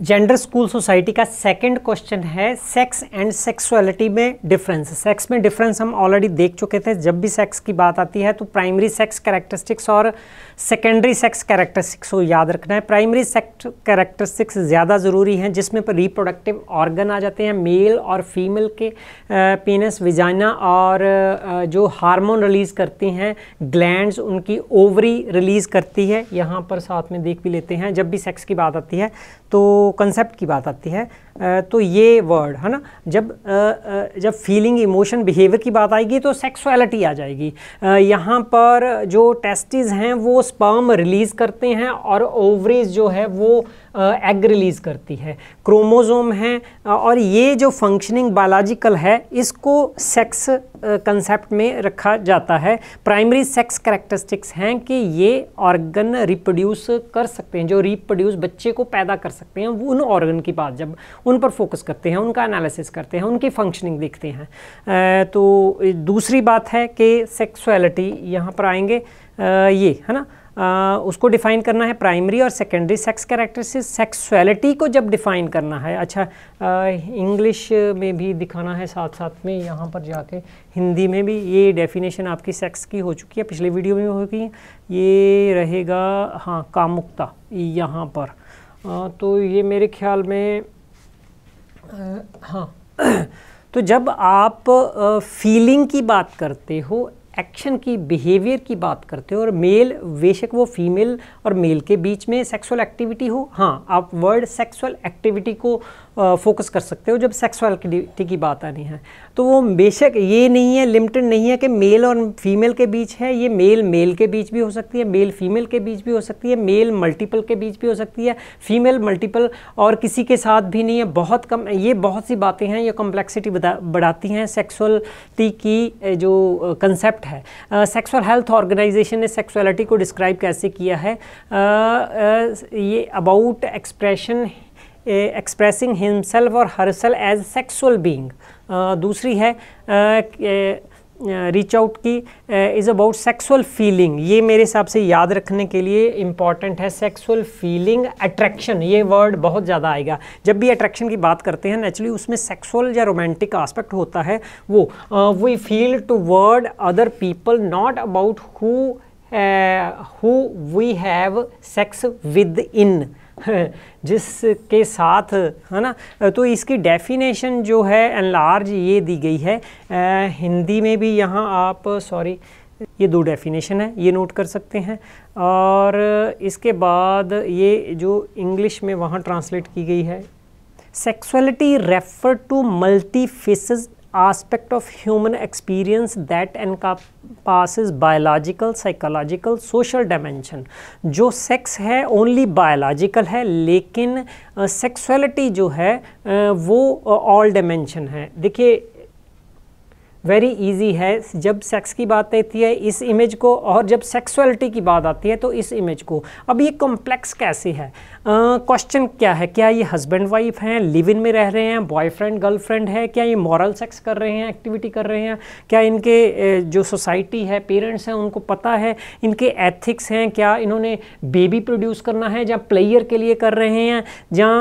gender school society का second question है sex and sexuality में डिफरेंस सेक्स में डिफरेंस हम ऑलरेडी देख चुके थे जब भी सेक्स की बात आती है तो प्राइमरी सेक्स कैरेक्टरिस्टिक्स और सेकेंडरी सेक्स कैरेक्टरिस्टिक्स को याद रखना है प्राइमरी सेक्स कैरेक्टरिस्टिक्स ज़्यादा ज़रूरी हैं जिसमें पर रिप्रोडक्टिव ऑर्गन आ जाते हैं मेल और फीमेल के पेनस विजाइना और जो हार्मोन रिलीज़ करती हैं ग्लैंड उनकी ओवरी रिलीज़ करती है यहाँ पर साथ में देख भी लेते हैं जब भी सेक्स की बात आती है तो कंसेप्ट की बात आती है तो ये वर्ड है ना जब जब फीलिंग इमोशन बिहेवियर की बात आएगी तो सेक्सुअलिटी आ जाएगी यहाँ पर जो टेस्टिस हैं वो स्पर्म रिलीज़ करते हैं और ओवरीज जो है वो एग रिलीज़ करती है क्रोमोज़ोम है और ये जो फंक्शनिंग बायोलॉजिकल है इसको सेक्स कंसेप्ट में रखा जाता है प्राइमरी सेक्स करेक्टरिस्टिक्स हैं कि ये ऑर्गन रिप्रोड्यूस कर सकते हैं जो रिप्रोड्यूस बच्चे को पैदा कर सकते हैं उन ऑर्गन की बात जब उन पर फोकस करते हैं उनका एनालिसिस करते हैं उनकी फंक्शनिंग देखते हैं तो दूसरी बात है कि सेक्सुअलिटी यहाँ पर आएंगे ये है ना आ, उसको डिफ़ाइन करना है प्राइमरी और सेकेंडरी सेक्स से सेक्सुअलिटी को जब डिफ़ाइन करना है अच्छा इंग्लिश में भी दिखाना है साथ साथ में यहाँ पर जाके हिंदी में भी ये डेफिनेशन आपकी सेक्स की हो चुकी है पिछले वीडियो में हो चुकी ये रहेगा हाँ कामुकता यहाँ पर आ, तो ये मेरे ख्याल में आ, हाँ तो जब आप फीलिंग की बात करते हो एक्शन की बिहेवियर की बात करते हो और मेल बेशक वो फीमेल और मेल के बीच में सेक्सुअल एक्टिविटी हो हाँ आप वर्ड सेक्सुअल एक्टिविटी को फोकस कर सकते हो जब सेक्सुअलिटी की बात आनी है तो वो बेशक ये नहीं है लिमिटेड नहीं है कि मेल और फीमेल के बीच है ये मेल मेल के बीच भी हो सकती है मेल फीमेल के बीच भी हो सकती है मेल मल्टीपल के बीच भी हो सकती है फीमेल मल्टीपल और किसी के साथ भी नहीं है बहुत कम ये बहुत सी बातें हैं ये कॉम्प्लेक्सिटी बढ़ाती हैं सेक्सुअलिटी की जो कंसेप्ट है सेक्सुअल हेल्थ ऑर्गेनाइजेशन ने सेक्सुअलिटी को डिस्क्राइब कैसे किया है आ, आ, ये अबाउट एक्सप्रेशन एक्सप्रेसिंग हिमसेल्फ और हरसेल एज सेक्सुअल बींग दूसरी है रीच आउट की इज़ अबाउट सेक्सुअल फीलिंग ये मेरे हिसाब से याद रखने के लिए इम्पॉर्टेंट है सेक्सुअल फीलिंग अट्रैक्शन ये वर्ड बहुत ज़्यादा आएगा जब भी अट्रैक्शन की बात करते हैं नेचुरली उसमें सेक्सुअल या रोमांटिक आस्पेक्ट होता है वो we feel toward other people not about who who we have sex with इन जिसके साथ है ना तो इसकी डेफिनेशन जो है एनलार्ज ये दी गई है आ, हिंदी में भी यहाँ आप सॉरी ये दो डेफिनेशन है ये नोट कर सकते हैं और इसके बाद ये जो इंग्लिश में वहाँ ट्रांसलेट की गई है sexuality refer to multi faces aspect of human experience that encompasses biological psychological social dimension जो sex है only biological है लेकिन uh, sexuality जो है uh, वो uh, all dimension है देखिए वेरी इजी है जब सेक्स की बात आती है इस इमेज को और जब सेक्सुअलिटी की बात आती है तो इस इमेज को अब ये कॉम्प्लेक्स कैसे है क्वेश्चन क्या है क्या ये हस्बैंड वाइफ हैं लिव इन में रह रहे हैं बॉयफ्रेंड गर्लफ्रेंड है क्या ये मॉरल सेक्स कर रहे हैं एक्टिविटी कर रहे हैं क्या इनके जो सोसाइटी है पेरेंट्स हैं उनको पता है इनके एथिक्स हैं क्या इन्होंने बेबी प्रोड्यूस करना है या प्लेयर के लिए कर रहे हैं या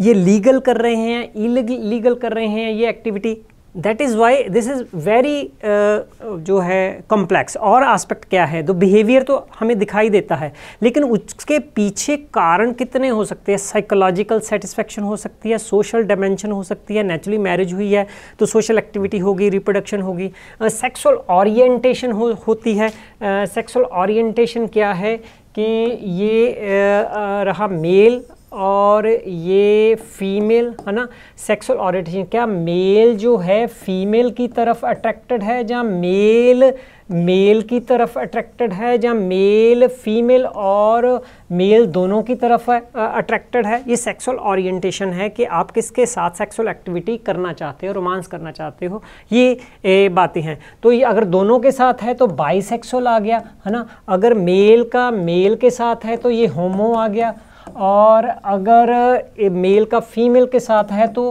ये लीगल कर रहे हैं इलीगल कर रहे हैं ये activity that is why this is very जो है कॉम्प्लेक्स और आस्पेक्ट क्या है तो बिहेवियर तो हमें दिखाई देता है लेकिन उसके पीछे कारण कितने हो सकते हैं साइकोलॉजिकल सेटिस्फेक्शन हो सकती है सोशल डायमेंशन हो सकती है नेचुरली मैरिज हुई है तो सोशल एक्टिविटी होगी रिप्रोडक्शन होगी सेक्सुअल ऑरिएटेशन हो होती है सेक्सुअल uh, ओरिएंटेशन क्या है कि ये uh, uh, रहा मेल और ये फीमेल है ना सेक्सुअल ऑरिएंटेशन क्या मेल जो है फीमेल की तरफ अट्रैक्टेड है जहाँ मेल मेल की तरफ अट्रैक्टेड है जहाँ मेल फीमेल और मेल दोनों की तरफ अट्रैक्टेड है ये सेक्सुअल ओरिएंटेशन है कि आप किसके साथ सेक्सुअल एक्टिविटी करना चाहते हो रोमांस करना चाहते हो ये बातें हैं तो ये अगर दोनों के साथ है तो बाइसेक्सुअल आ गया है ना अगर मेल का मेल के साथ है तो ये होमो आ गया और अगर मेल का फीमेल के साथ है तो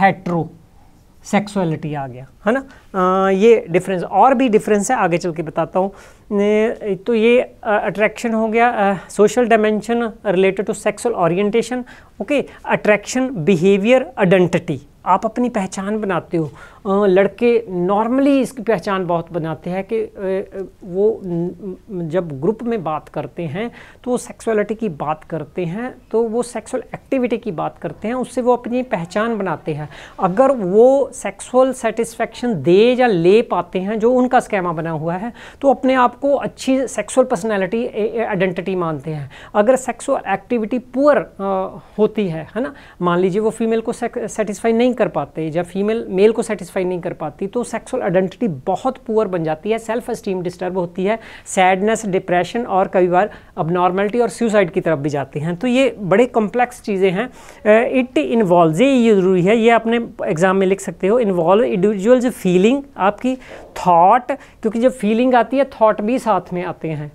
हेट्रो सेक्सुअलिटी आ गया है ना आ, ये डिफरेंस और भी डिफरेंस है आगे चल के बताता हूँ तो ये अट्रैक्शन हो गया social dimension related to sexual orientation okay attraction behaviour identity आप अपनी पहचान बनाते हो लड़के नॉर्मली इसकी पहचान बहुत बनाते हैं कि वो जब ग्रुप में बात करते हैं तो वो सेक्सुअलिटी की बात करते हैं तो वो सेक्सुअल एक्टिविटी की बात करते हैं उससे वो अपनी पहचान बनाते हैं अगर वो सेक्सुअल सेटिस्फेक्शन दे या ले पाते हैं जो उनका स्कैमा बना हुआ है तो अपने आप को अच्छी सेक्सुअल पर्सनैलिटी आइडेंटिटी मानते हैं अगर सेक्सुअल एक्टिविटी पुअर होती है है ना मान लीजिए वो फीमेल को सेटिस्फाई नहीं नहीं कर पाते जब फीमेल मेल को सेटिस्फाई नहीं कर पाती तो सेक्सुअल आइडेंटिटी बहुत पुअर बन जाती है सेल्फ स्टीम डिस्टर्ब होती है सैडनेस डिप्रेशन और कई बार अबनॉर्मेलिटी और सुसाइड की तरफ भी जाते हैं तो ये बड़े कॉम्प्लेक्स चीज़ें हैं इट इन्वॉल्व ये ज़रूरी है ये अपने एग्ज़ाम में लिख सकते हो इन्वॉल्व इंडिविजुअल फीलिंग आपकी थाट क्योंकि जब फीलिंग आती है थाट भी साथ में आते हैं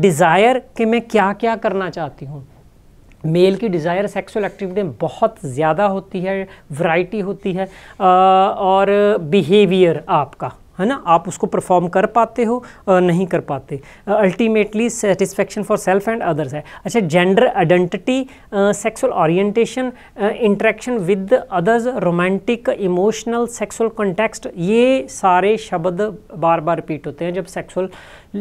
डिज़ायर कि मैं क्या क्या करना चाहती हूँ मेल की डिज़ायर सेक्सुअल एक्टिविटी बहुत ज़्यादा होती है वैरायटी होती है आ, और बिहेवियर आपका है ना आप उसको परफॉर्म कर पाते हो नहीं कर पाते ultimately satisfaction for self and others है अच्छा gender identity sexual orientation interaction with others romantic emotional sexual context ये सारे शब्द बार बार रिपीट होते हैं जब सेक्सुअल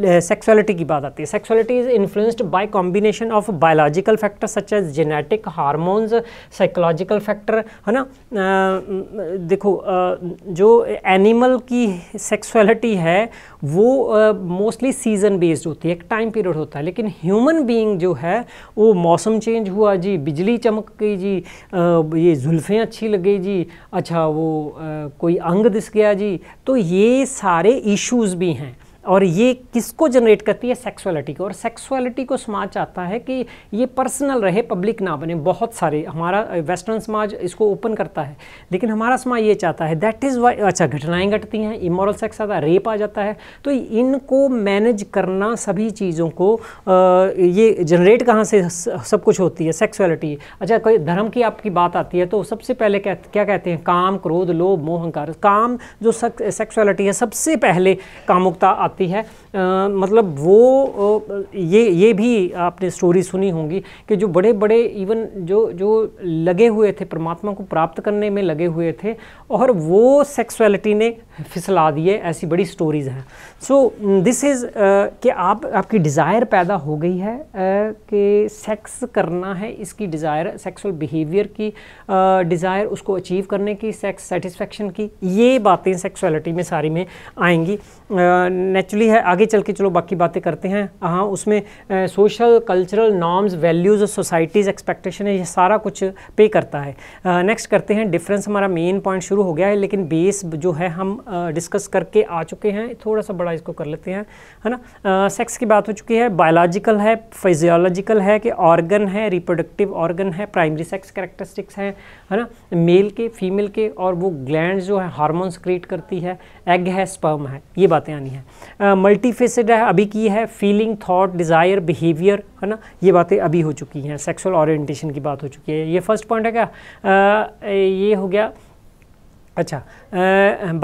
सेक्सुअलिटी की बात आती है sexuality is influenced by combination of biological factor such as genetic hormones psychological factor है ना देखो जो एनिमल की सेक्सुअलिटी है वो मोस्टली सीज़न बेस्ड होती है एक टाइम पीरियड होता है लेकिन ह्यूमन बीइंग जो है वो मौसम चेंज हुआ जी बिजली चमक गई जी आ, ये जुल्फ़ें अच्छी लग गई जी अच्छा वो आ, कोई अंग दिस गया जी तो ये सारे इश्यूज़ भी हैं और ये किसको जनरेट करती है सेक्सुअलिटी को और सेक्सुअलिटी को समाज चाहता है कि ये पर्सनल रहे पब्लिक ना बने बहुत सारे हमारा वेस्टर्न समाज इसको ओपन करता है लेकिन हमारा समाज ये चाहता है दैट इज़ वाई अच्छा घटनाएं घटती हैं इमोरल सेक्स आता है रेप आ जाता है तो इनको मैनेज करना सभी चीज़ों को ये जनरेट कहाँ से सब कुछ होती है सेक्सुअलिटी अच्छा कोई धर्म की आपकी बात आती है तो सबसे पहले क्या क्या कहते हैं काम क्रोध लोभ मोहंकार काम जो सेक्सुअलिटी है सबसे पहले कामुकता आती आती है आ, मतलब वो ये ये भी आपने स्टोरी सुनी होंगी कि जो बड़े बड़े इवन जो जो लगे हुए थे परमात्मा को प्राप्त करने में लगे हुए थे और वो सेक्सुअलिटी ने फिसला दिए ऐसी बड़ी स्टोरीज़ हैं सो दिस इज़ कि आप आपकी डिज़ायर पैदा हो गई है uh, कि सेक्स करना है इसकी डिज़ायर सेक्सुअल बिहेवियर की डिज़ायर uh, उसको अचीव करने की सेक्स सेटिस्फेक्शन की ये बातें सेक्सुअलिटी में सारी में आएंगी नेचुरली uh, है आगे आगे चल के चलो बाकी बातें करते हैं हाँ उसमें social cultural norms values societies expectation है ये सारा कुछ पे करता है नेक्स्ट करते हैं डिफरेंस हमारा मेन पॉइंट शुरू हो गया है लेकिन बेस जो है हम डिस्कस करके आ चुके हैं थोड़ा सा बड़ा इसको कर लेते हैं है ना सेक्स की बात हो चुकी है बायोलॉजिकल है फिजियोलॉजिकल है कि ऑर्गन है रिप्रोडक्टिव ऑर्गन है प्राइमरी सेक्स करेक्टरिस्टिक्स हैं है ना मेल के फीमेल के और वो ग्लैंड जो है हार्मोन्स क्रिएट करती है एग है स्पर्म है ये बातें आनी है मल्टी फेसेड है अभी की है फीलिंग थॉट डिज़ायर बिहेवियर है ना ये बातें अभी हो चुकी हैं सेक्सुअल ओरिएंटेशन की बात हो चुकी है ये फर्स्ट पॉइंट है क्या ये हो गया अच्छा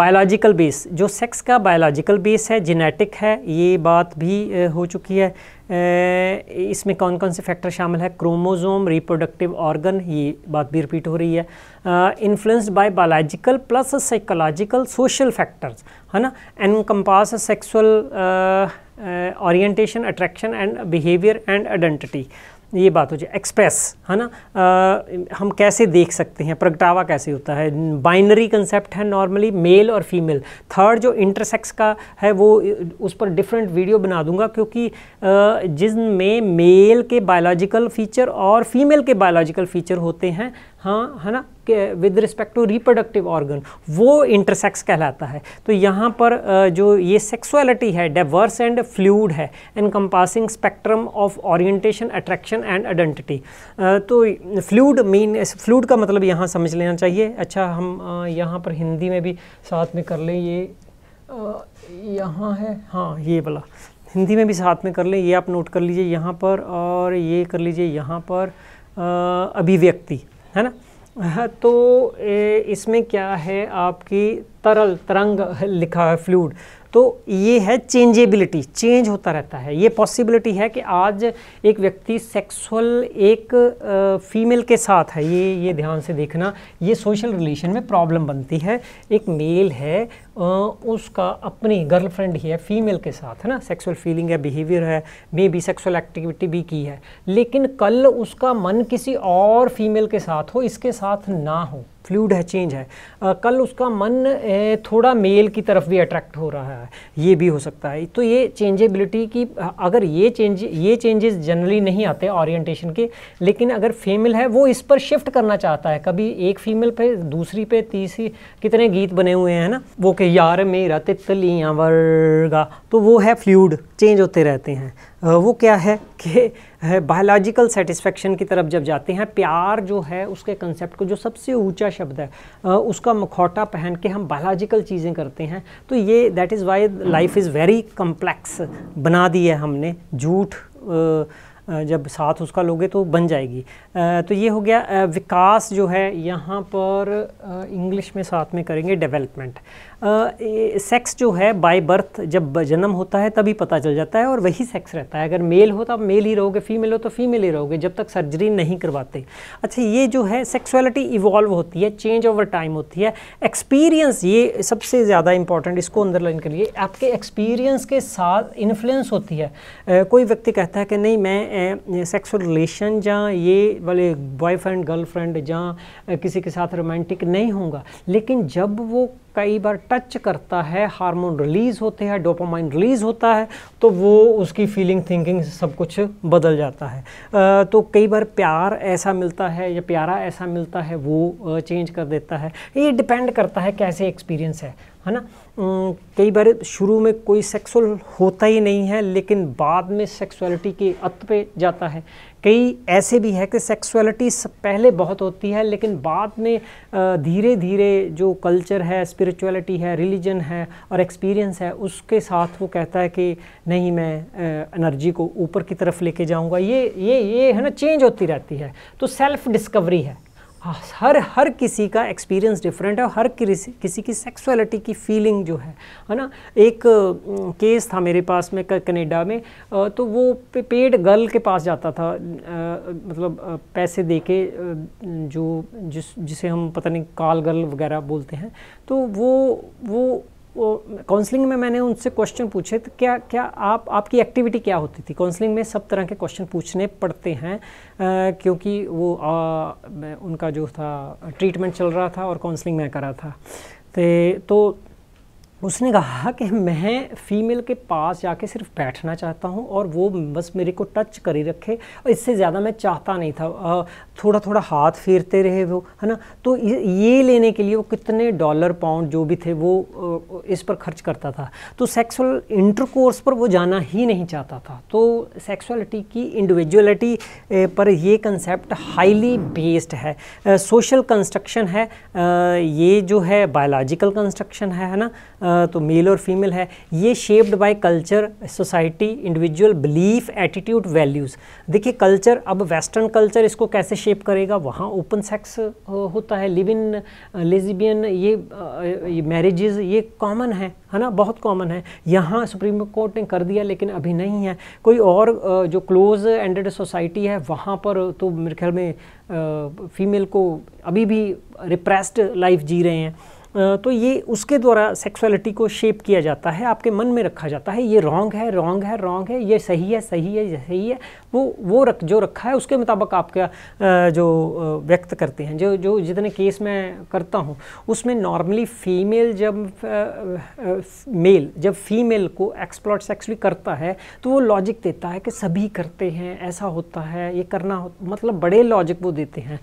बायोलॉजिकल बेस जो सेक्स का बायोलॉजिकल बेस है जेनेटिक है ये बात भी हो चुकी है इसमें कौन कौन से फैक्टर शामिल है क्रोमोजोम रिप्रोडक्टिव ऑर्गन ये बात भी रिपीट हो रही है influenced by biological plus psychological social factors है ना encompass sexual orientation attraction and behaviour and identity ये बात हो जाए एक्सप्रेस है ना आ, हम कैसे देख सकते हैं प्रगटावा कैसे होता है बाइनरी कंसेप्ट है नॉर्मली मेल और फीमेल थर्ड जो इंटरसेक्स का है वो उस पर डिफरेंट वीडियो बना दूंगा क्योंकि जिनमें मेल के बायोलॉजिकल फीचर और फीमेल के बायोलॉजिकल फीचर होते हैं हाँ है ना के with respect to reproductive organ वो इंटरसेक्स कहलाता है तो यहाँ पर जो ये सेक्सुअलिटी है डाइवर्स एंड फ्लूड है encompassing spectrum of orientation attraction and identity तो फ्लूड मीन फ्लूड का मतलब यहाँ समझ लेना चाहिए अच्छा हम यहाँ पर हिंदी में भी साथ में कर लें ये यहाँ है हाँ ये वाला हिंदी में भी साथ में कर लें ये आप नोट कर लीजिए यहाँ पर और ये कर लीजिए यहाँ पर अभिव्यक्ति है ना हाँ, तो इसमें क्या है आपकी तरल तरंग लिखा है फ्लूड तो ये है चेंजेबिलिटी चेंज होता रहता है ये पॉसिबिलिटी है कि आज एक व्यक्ति सेक्सुअल एक फीमेल के साथ है ये ये ध्यान से देखना ये सोशल रिलेशन में प्रॉब्लम बनती है एक मेल है उसका अपनी गर्लफ्रेंड ही है फीमेल के साथ है ना सेक्सुअल फीलिंग है बिहेवियर है मे बी सेक्सुअल एक्टिविटी भी की है लेकिन कल उसका मन किसी और फीमेल के साथ हो इसके साथ ना हो फ्लूड है चेंज है आ, कल उसका मन ए, थोड़ा मेल की तरफ भी अट्रैक्ट हो रहा है ये भी हो सकता है तो ये चेंजेबिलिटी की अगर ये चेंज ये चेंजेस जनरली नहीं आते ओरिएंटेशन के लेकिन अगर फीमेल है वो इस पर शिफ्ट करना चाहता है कभी एक फीमेल पे दूसरी पे तीसरी कितने गीत बने हुए हैं ना वो शौक यार मेरा तितलियाँ वर्गा तो वो है फ्लूड चेंज होते रहते हैं वो क्या है कि बायोलॉजिकल सेटिस्फेक्शन की तरफ जब जाते हैं प्यार जो है उसके कंसेप्ट को जो सबसे ऊंचा शब्द है उसका मखौटा पहन के हम बायोलॉजिकल चीज़ें करते हैं तो ये that is why life is very complex बना दी है हमने झूठ जब साथ उसका लोगे तो बन जाएगी तो ये हो गया विकास जो है यहाँ पर इंग्लिश में साथ में करेंगे डेवलपमेंट सेक्स जो है बाय बर्थ जब जन्म होता है तभी पता चल जाता है और वही सेक्स रहता है अगर मेल हो तो आप मेल ही रहोगे फीमेल हो तो फीमेल ही रहोगे जब तक सर्जरी नहीं करवाते अच्छा ये जो है सेक्सुअलिटी इवॉल्व होती है चेंज ओवर टाइम होती है एक्सपीरियंस ये सबसे ज़्यादा इंपॉर्टेंट इसको अंडरलाइन करिए आपके एक्सपीरियंस के साथ इन्फ्लुएंस होती है आ, कोई व्यक्ति कहता है कि नहीं मैं सेक्सुअल रिलेशन या ये वाले बॉयफ्रेंड गर्लफ्रेंड या किसी के साथ रोमांटिक नहीं होंगे लेकिन जब वो कई बार टच करता है हार्मोन रिलीज होते हैं डोपामाइन रिलीज होता है तो वो उसकी फीलिंग थिंकिंग सब कुछ बदल जाता है तो कई बार प्यार ऐसा मिलता है या प्यारा ऐसा मिलता है वो चेंज कर देता है ये डिपेंड करता है कैसे एक्सपीरियंस है है ना कई बार शुरू में कोई सेक्सुअल होता ही नहीं है लेकिन बाद में सेक्सुअलिटी के अत पे जाता है कई ऐसे भी है कि सेक्सुअलिटी पहले बहुत होती है लेकिन बाद में धीरे धीरे जो कल्चर है स्पिरिचुअलिटी है रिलीजन है और एक्सपीरियंस है उसके साथ वो कहता है कि नहीं मैं एनर्जी को ऊपर की तरफ लेके जाऊंगा ये ये ये है ना चेंज होती रहती है तो सेल्फ डिस्कवरी है हाँ, हर हर किसी का एक्सपीरियंस डिफरेंट है और हर किसी की सेक्सुअलिटी की फीलिंग जो है है ना एक केस था मेरे पास में कनेडा में तो वो पेड गर्ल के पास जाता था मतलब पैसे दे के जो जिस जिसे हम पता नहीं काल गर्ल वगैरह बोलते हैं तो वो वो वो काउंसलिंग में मैंने उनसे क्वेश्चन पूछे तो क्या क्या आप आपकी एक्टिविटी क्या होती थी काउंसलिंग में सब तरह के क्वेश्चन पूछने पड़ते हैं आ, क्योंकि वो आ, उनका जो था ट्रीटमेंट चल रहा था और काउंसलिंग मैं करा था तो उसने कहा कि मैं फ़ीमेल के पास जाके सिर्फ बैठना चाहता हूँ और वो बस मेरे को टच कर ही रखे और इससे ज़्यादा मैं चाहता नहीं था थोड़ा थोड़ा हाथ फेरते रहे वो है ना तो ये लेने के लिए वो कितने डॉलर पाउंड जो भी थे वो इस पर खर्च करता था तो सेक्सुअल इंटरकोर्स पर वो जाना ही नहीं चाहता था तो सेक्सुअलिटी की इंडिविजुअलिटी पर ये कंसेप्ट हाईली बेस्ड है सोशल कंस्ट्रक्शन है ये जो है बायोलॉजिकल कंस्ट्रक्शन है है ना तो मेल और फीमेल है ये shaped by culture society individual belief attitude values देखिए कल्चर अब वेस्टर्न कल्चर इसको कैसे शेप करेगा वहाँ ओपन सेक्स होता है लिव इन लेजिबियन ये मैरिजेज ये कॉमन है है ना बहुत कॉमन है यहाँ सुप्रीम कोर्ट ने कर दिया लेकिन अभी नहीं है कोई और जो क्लोज एंडेड सोसाइटी है वहाँ पर तो मेरे ख्याल में फीमेल को अभी भी रिप्रेस्ड लाइफ जी रहे हैं तो ये उसके द्वारा सेक्सुअलिटी को शेप किया जाता है आपके मन में रखा जाता है ये रॉन्ग है रॉन्ग है रॉन्ग है ये सही है सही है सही है वो वो रख जो रखा है उसके मुताबिक आपका जो व्यक्त करते हैं जो जो जितने केस मैं करता हूँ उसमें नॉर्मली फीमेल जब मेल जब फीमेल को एक्सप्लॉट सेक्सुअली करता है तो वो लॉजिक देता है कि सभी करते हैं ऐसा होता है ये करना मतलब बड़े लॉजिक वो देते हैं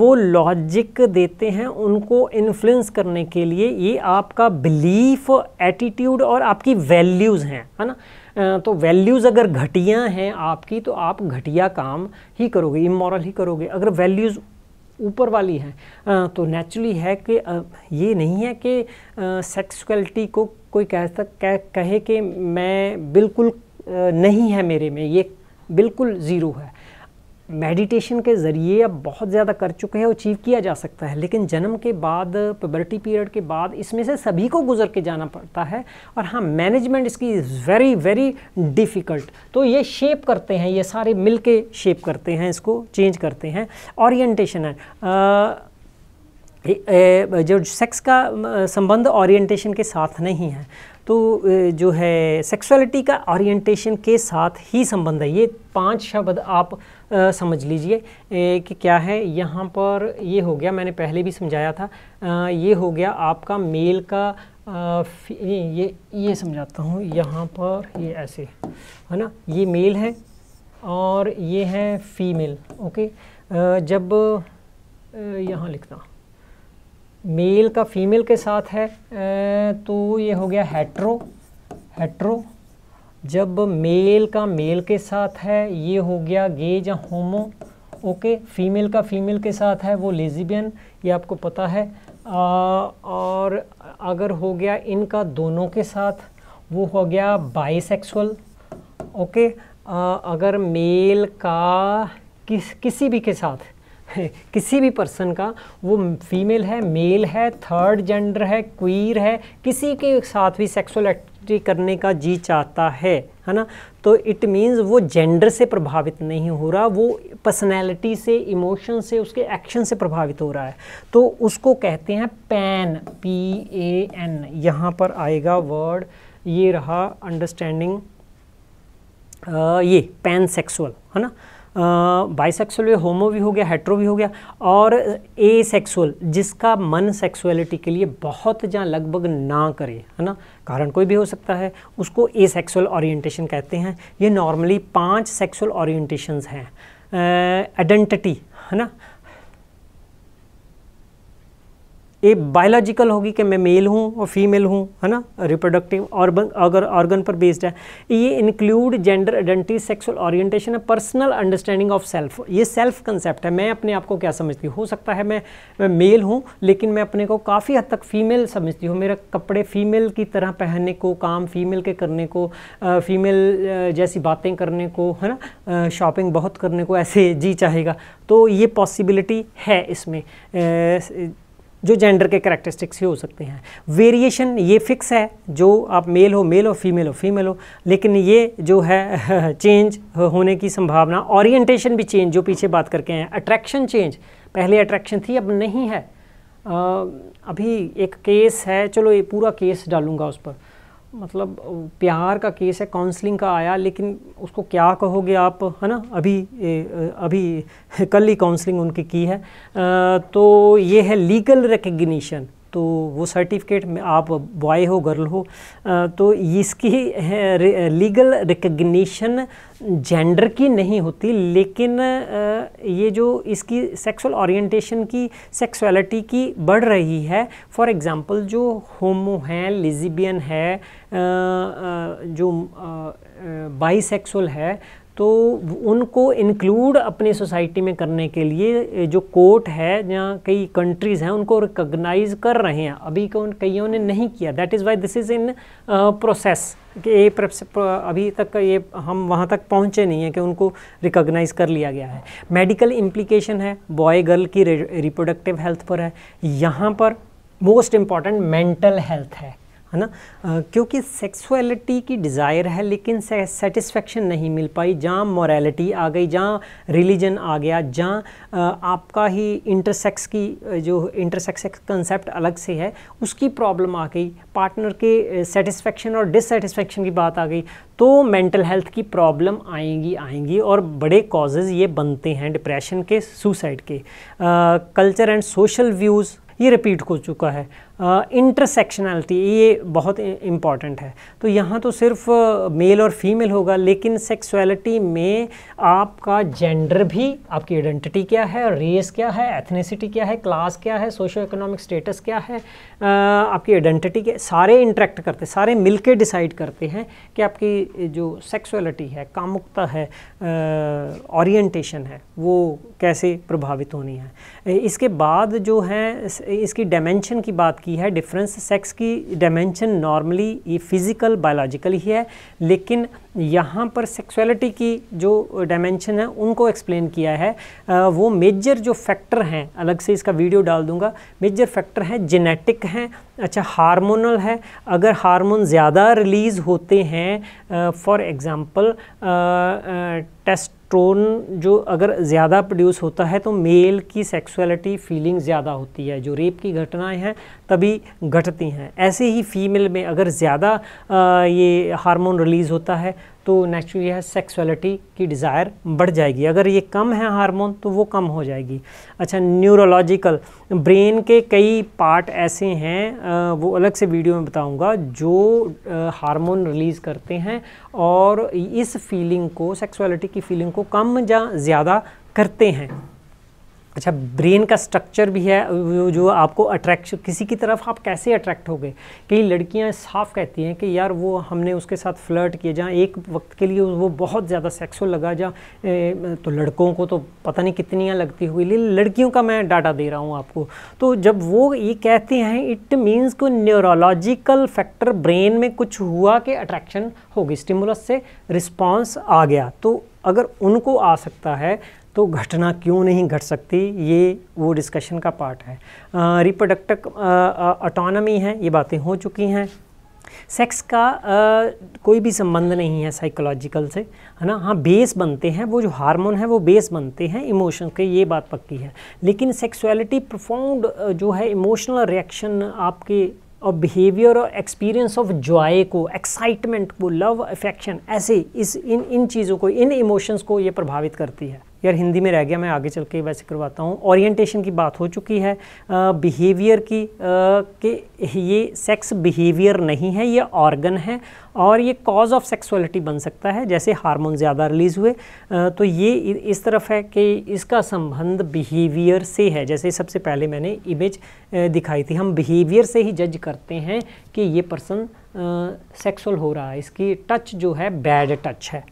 वो लॉजिक देते हैं उनको इन्फ्लुएंस करने करने के लिए ये आपका बिलीफ एटीट्यूड और आपकी वैल्यूज़ हैं है ना तो वैल्यूज़ अगर घटिया हैं आपकी तो आप घटिया काम ही करोगे इमोरल ही करोगे अगर वैल्यूज़ ऊपर वाली हैं तो नेचुरली है कि ये नहीं है कि सेक्सुअलिटी को कोई कह सक कह, कहे कि मैं बिल्कुल नहीं है मेरे में ये बिल्कुल ज़ीरो है मेडिटेशन के ज़रिए अब बहुत ज़्यादा कर चुके हैं अचीव किया जा सकता है लेकिन जन्म के बाद पबर्टी पीरियड के बाद इसमें से सभी को गुजर के जाना पड़ता है और हाँ मैनेजमेंट इसकी इज़ वेरी वेरी डिफ़िकल्ट तो ये शेप करते हैं ये सारे मिल के शेप करते हैं इसको चेंज करते हैं ऑरिएटेशन है आ, जो सेक्स का संबंध ऑरिएटेशन के साथ नहीं है तो जो है सेक्सुअलिटी का ओरिएंटेशन के साथ ही संबंध है ये पांच शब्द आप आ, समझ लीजिए कि क्या है यहाँ पर ये हो गया मैंने पहले भी समझाया था आ, ये हो गया आपका मेल का आ, ये ये समझाता हूँ यहाँ पर ये ऐसे है ना ये मेल है और ये है फीमेल ओके जब यहाँ लिखता मेल का फीमेल के साथ है तो ये हो गया हेट्रो हेट्रो जब मेल का मेल के साथ है ये हो गया गेज या होमो ओके फीमेल का फीमेल के साथ है वो लेजिबियन ये आपको पता है आ, और अगर हो गया इनका दोनों के साथ वो हो गया बाइसेक्सुअल ओके आ, अगर मेल का किस किसी भी के साथ किसी भी पर्सन का वो फीमेल है मेल है थर्ड जेंडर है क्वीर है किसी के साथ भी सेक्सुअल नौकरी करने का जी चाहता है है ना तो इट मींस वो जेंडर से प्रभावित नहीं हो रहा वो पर्सनैलिटी से इमोशन से उसके एक्शन से प्रभावित हो रहा है तो उसको कहते हैं पैन पी ए एन यहाँ पर आएगा वर्ड ये रहा अंडरस्टैंडिंग ये पैन सेक्सुअल है ना बाइसेक्सुअल भी होमो भी हो गया हेट्रो भी हो गया और ए सेक्सुअल जिसका मन सेक्सुअलिटी के लिए बहुत जहाँ लगभग ना करे है ना कारण कोई भी हो सकता है उसको ए सेक्सुअल ऑरिएटेशन कहते हैं ये नॉर्मली पांच सेक्सुअल ओरिएंटेशंस हैं आइडेंटिटी है ना ये बायोलॉजिकल होगी कि मैं मेल हूँ और फीमेल हूँ है ना रिप्रोडक्टिव ऑर्गन अगर ऑर्गन पर बेस्ड है ये include gender identity sexual orientation है पर्सनल अंडरस्टैंडिंग ऑफ सेल्फ ये सेल्फ कंसेप्ट है मैं अपने आप को क्या समझती हूँ हो सकता है मैं मैं मेल हूँ लेकिन मैं अपने को काफ़ी हद तक फीमेल समझती हूँ मेरा कपड़े फीमेल की तरह पहनने को काम फीमेल के करने को फीमेल जैसी बातें करने को है ना शॉपिंग बहुत करने को ऐसे जी चाहेगा तो ये पॉसिबिलिटी है इसमें जो जेंडर के करेक्टरिस्टिक्स ही हो सकते हैं वेरिएशन ये फिक्स है जो आप मेल हो मेल हो फीमेल हो फीमेल हो लेकिन ये जो है चेंज होने की संभावना ओरिएंटेशन भी चेंज जो पीछे बात करके हैं अट्रैक्शन चेंज पहले अट्रैक्शन थी अब नहीं है आ, अभी एक केस है चलो ये पूरा केस डालूंगा उस पर मतलब प्यार का केस है काउंसलिंग का आया लेकिन उसको क्या कहोगे आप है ना अभी अभी कल ही काउंसलिंग उनकी की है तो ये है लीगल रिकग्निशन तो वो सर्टिफिकेट में आप बॉय हो गर्ल हो तो इसकी लीगल रिकग्निशन जेंडर की नहीं होती लेकिन ये जो इसकी सेक्सुअल ओरिएंटेशन की सेक्सुअलिटी की बढ़ रही है फॉर एग्जांपल जो होमो है लिजिबियन है जो बाइसेक्सुअल है तो उनको इंक्लूड अपनी सोसाइटी में करने के लिए जो कोर्ट है या कई कंट्रीज़ हैं उनको रिकग्नाइज कर रहे हैं अभी को कईयों ने नहीं किया that is why this is in process कि ये अभी तक ये हम वहाँ तक पहुँचे नहीं हैं कि उनको रिकॉग्नाइज कर लिया गया है मेडिकल इम्प्लीकेशन है बॉय गर्ल की रिप्रोडक्टिव हेल्थ पर है यहाँ पर मोस्ट इम्पॉर्टेंट मेंटल हेल्थ है है ना आ, क्योंकि सेक्सुअलिटी की डिज़ायर है लेकिन सेटिस्फेक्शन नहीं मिल पाई जहाँ मॉरेलिटी आ गई जहाँ रिलीजन आ गया जहाँ आपका ही इंटरसेक्स की जो इंटरसेक्स कंसेप्ट अलग से है उसकी प्रॉब्लम आ गई पार्टनर के सेटिस्फेक्शन और डिससेटिस्फेक्शन की बात आ गई तो मेंटल हेल्थ की प्रॉब्लम आएंगी आएंगी और बड़े कॉजेज़ ये बनते हैं डिप्रेशन के सुसाइड के कल्चर एंड सोशल व्यूज़ ये रिपीट हो चुका है इंटरसेक्शनैलिटी uh, ये बहुत इम्पॉर्टेंट है तो यहाँ तो सिर्फ मेल और फीमेल होगा लेकिन सेक्सुअलिटी में आपका जेंडर भी आपकी आइडेंटिटी क्या है रेस क्या है एथनिसिटी क्या है क्लास क्या है सोशो इकोनॉमिक स्टेटस क्या है uh, आपकी आइडेंटिटी के सारे इंटरेक्ट करते सारे मिल के डिसाइड करते हैं कि आपकी जो सेक्सुअलिटी है कामुकता है ओरिएंटेशन uh, है वो कैसे प्रभावित होनी है इसके बाद जो है इसकी डायमेंशन की बात की है डिफरेंस सेक्स की डायमेंशन नॉर्मली ये फिज़िकल बायोलॉजिकल ही है लेकिन यहाँ पर सेक्सुअलिटी की जो डायमेंशन है उनको एक्सप्लेन किया है आ, वो मेजर जो फैक्टर हैं अलग से इसका वीडियो डाल दूंगा मेजर फैक्टर हैं जेनेटिक हैं अच्छा हार्मोनल है अगर हार्मोन ज़्यादा रिलीज़ होते हैं फॉर एग्ज़ाम्पल टेस्ट टेस्टोस्टेरोन जो अगर ज़्यादा प्रोड्यूस होता है तो मेल की सेक्सुअलिटी फीलिंग ज़्यादा होती है जो रेप की घटनाएं हैं तभी घटती हैं ऐसे ही फीमेल में अगर ज़्यादा ये हार्मोन रिलीज़ होता है तो नेचुरली यह सेक्सुअलिटी की डिज़ायर बढ़ जाएगी अगर ये कम है हार्मोन तो वो कम हो जाएगी अच्छा न्यूरोलॉजिकल ब्रेन के कई पार्ट ऐसे हैं वो अलग से वीडियो में बताऊंगा जो हार्मोन रिलीज़ करते हैं और इस फीलिंग को सेक्सुअलिटी की फीलिंग को कम या ज़्यादा करते हैं अच्छा ब्रेन का स्ट्रक्चर भी है जो आपको अट्रैक्शन किसी की तरफ आप कैसे अट्रैक्ट हो गए कई लड़कियां साफ कहती हैं कि यार वो हमने उसके साथ फ्लर्ट किया जहाँ एक वक्त के लिए वो बहुत ज़्यादा सेक्सुअल लगा जहाँ तो लड़कों को तो पता नहीं कितनियाँ लगती हुई लेकिन लड़कियों का मैं डाटा दे रहा हूँ आपको तो जब वो ये कहते हैं इट मीन्स को न्यूरोलॉजिकल फैक्टर ब्रेन में कुछ हुआ कि अट्रैक्शन होगी स्टिमुलस से रिस्पॉन्स आ गया तो अगर उनको आ सकता है तो घटना क्यों नहीं घट सकती ये वो डिस्कशन का पार्ट है रिप्रोडक्टिव ऑटोनमी है ये बातें हो चुकी हैं सेक्स का आ, कोई भी संबंध नहीं है साइकोलॉजिकल से है ना हाँ बेस बनते हैं वो जो हार्मोन है वो बेस बनते हैं इमोशन के ये बात पक्की है लेकिन सेक्सुअलिटी प्रफाउंड जो है इमोशनल रिएक्शन आपके और बिहेवियर और एक्सपीरियंस ऑफ जॉय को एक्साइटमेंट को लव अफेक्शन ऐसे इस इन इन चीज़ों को इन इमोशंस को ये प्रभावित करती है यार हिंदी में रह गया मैं आगे चल के वैसे करवाता हूँ ओरिएंटेशन की बात हो चुकी है बिहेवियर की कि ये सेक्स बिहेवियर नहीं है ये ऑर्गन है और ये कॉज ऑफ सेक्सुअलिटी बन सकता है जैसे हार्मोन ज़्यादा रिलीज़ हुए तो ये इस तरफ है कि इसका संबंध बिहेवियर से है जैसे सबसे पहले मैंने इमेज दिखाई थी हम बिहेवियर से ही जज करते हैं कि ये पर्सन सेक्सुअल हो रहा है इसकी टच जो है बैड टच है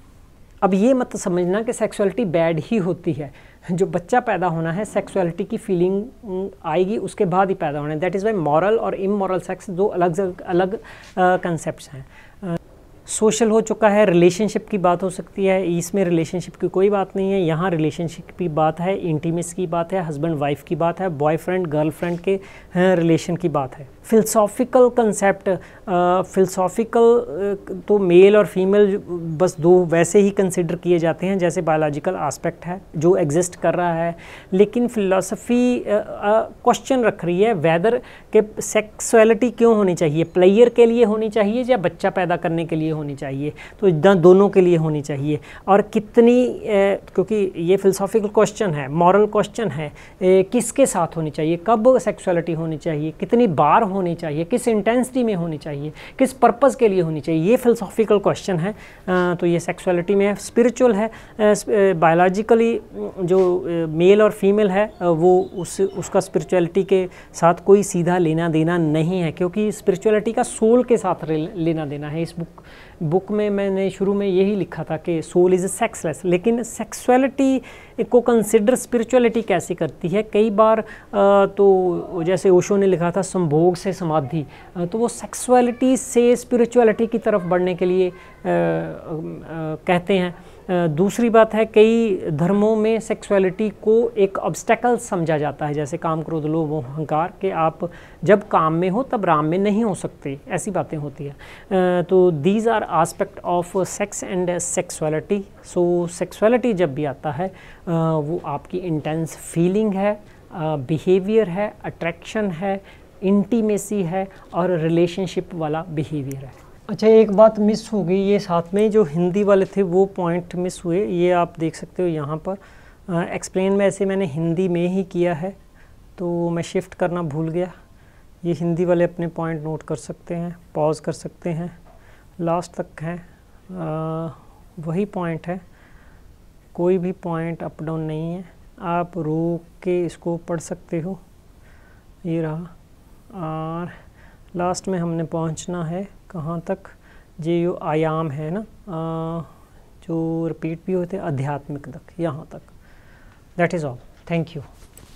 अब ये मत समझना कि सेक्सुअलिटी बैड ही होती है जो बच्चा पैदा होना है सेक्सुअलिटी की फीलिंग आएगी उसके बाद ही पैदा होना है दैट इज़ वाई मॉरल और इमोरल सेक्स दो अलग अलग कंसेप्ट हैं सोशल हो चुका है रिलेशनशिप की बात हो सकती है इसमें रिलेशनशिप की कोई बात नहीं है यहाँ रिलेशनशिप की बात है इंटीमेस की बात है हस्बैंड वाइफ की बात है बॉयफ्रेंड गर्लफ्रेंड के रिलेशन की बात है फिलसॉफिकल कंसेप्ट फिलसॉफिकल तो मेल और फीमेल बस दो वैसे ही कंसिडर किए जाते हैं जैसे बायोलॉजिकल आस्पेक्ट है जो एग्जिस्ट कर रहा है लेकिन फिलोसफी क्वेश्चन रख रही है वेदर के सेक्सुअलिटी क्यों होनी चाहिए प्लेयर के लिए होनी चाहिए या बच्चा पैदा करने के लिए लिए होनी चाहिए तो दोनों के लिए होनी चाहिए और कितनी क्योंकि ये फिलसॉफिकल क्वेश्चन है मॉरल क्वेश्चन है किसके साथ होनी चाहिए कब सेक्सुअलिटी होनी चाहिए कितनी बार होनी चाहिए किस इंटेंसिटी में होनी चाहिए किस पर्पज़ के लिए होनी चाहिए ये फिलसॉफिकल क्वेश्चन है तो ये सेक्सुअलिटी में स्पिरिचुअल है बायोलॉजिकली जो मेल और फीमेल है वो उस उसका स्पिरिचुअलिटी के साथ कोई सीधा लेना देना नहीं है क्योंकि स्पिरिचुअलिटी का सोल के साथ लेना देना है इस बुक बुक में मैंने शुरू में यही लिखा था कि सोल इज़ सेक्सलेस लेकिन सेक्सुअलिटी को कंसिडर स्पिरिचुअलिटी कैसे करती है कई बार तो जैसे ओशो ने लिखा था संभोग से समाधि तो वो सेक्सुअलिटी से स्पिरिचुअलिटी की तरफ बढ़ने के लिए कहते हैं दूसरी बात है कई धर्मों में सेक्सुअलिटी को एक ऑब्स्टेकल समझा जाता है जैसे काम क्रोध लो वो अहंकार कि आप जब काम में हो तब राम में नहीं हो सकते ऐसी बातें होती है तो these are aspect of sex and sexuality so sexuality जब भी आता है वो आपकी इंटेंस फीलिंग है बिहेवियर है अट्रैक्शन है इंटीमेसी है और रिलेशनशिप वाला बिहेवियर है अच्छा एक बात मिस हो गई ये साथ में जो हिंदी वाले थे वो पॉइंट मिस हुए ये आप देख सकते हो यहाँ पर एक्सप्लेन में ऐसे मैंने हिंदी में ही किया है तो मैं शिफ्ट करना भूल गया ये हिंदी वाले अपने पॉइंट नोट कर सकते हैं पॉज कर सकते हैं लास्ट तक हैं वही पॉइंट है कोई भी पॉइंट अप डाउन नहीं है आप रोक के इसको पढ़ सकते हो ये रहा और लास्ट में हमने पहुंचना है कहाँ तक जे जो आयाम है ना आ, जो रिपीट भी होते आध्यात्मिक तक यहाँ तक that is all thank you